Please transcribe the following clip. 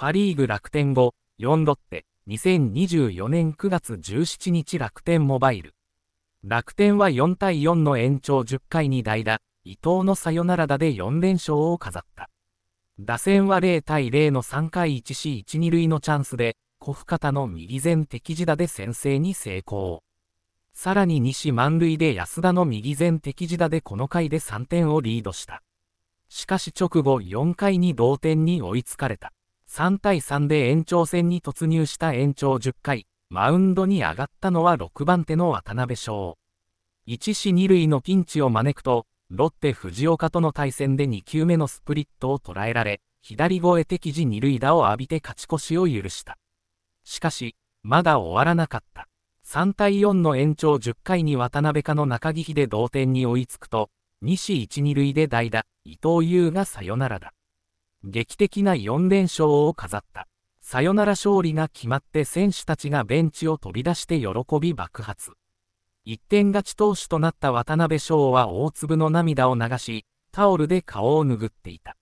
パ・リーグ楽天後、4ロッテ、2024年9月17日楽天モバイル。楽天は4対4の延長10回に代打、伊藤のサヨナラ打で4連勝を飾った。打線は0対0の3回 1C12 塁のチャンスで、小深田の右前敵地打で先制に成功。さらに西満塁で安田の右前敵地打でこの回で3点をリードした。しかし直後4回に同点に追いつかれた。3対3で延長戦に突入した延長10回、マウンドに上がったのは6番手の渡辺翔。1死2塁のピンチを招くと、ロッテ藤岡との対戦で2球目のスプリットを捉えられ、左越え敵時2塁打を浴びて勝ち越しを許した。しかし、まだ終わらなかった。3対4の延長10回に渡辺かの中木で同点に追いつくと、2死1、2塁で代打、伊藤優がサヨナラだ。劇的な4連勝を飾った。サヨナラ勝利が決まって選手たちがベンチを飛び出して喜び爆発。1点勝ち投手となった渡辺翔は大粒の涙を流し、タオルで顔を拭っていた。